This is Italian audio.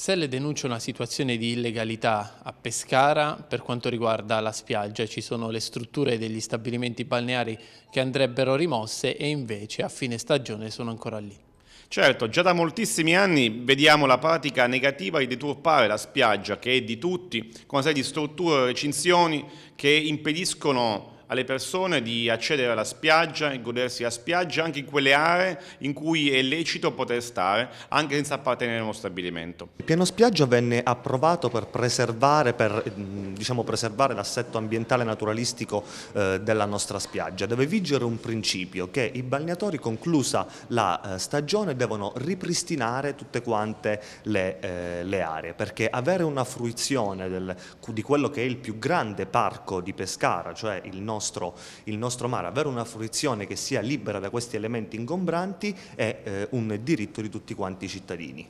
Selle denuncia una situazione di illegalità a Pescara per quanto riguarda la spiaggia. Ci sono le strutture degli stabilimenti balneari che andrebbero rimosse e invece a fine stagione sono ancora lì. Certo, già da moltissimi anni vediamo la pratica negativa di deturpare la spiaggia che è di tutti, con una serie di strutture, e recinzioni che impediscono alle persone di accedere alla spiaggia e godersi la spiaggia anche in quelle aree in cui è lecito poter stare anche senza appartenere a uno stabilimento. Il piano spiaggia venne approvato per preservare, mm, diciamo, preservare l'assetto ambientale naturalistico eh, della nostra spiaggia. Deve vigere un principio che i balneatori conclusa la eh, stagione devono ripristinare tutte quante le, eh, le aree perché avere una fruizione del, di quello che è il più grande parco di Pescara, cioè il nostro nostro, il nostro mare, avere una fruizione che sia libera da questi elementi ingombranti è eh, un diritto di tutti quanti i cittadini.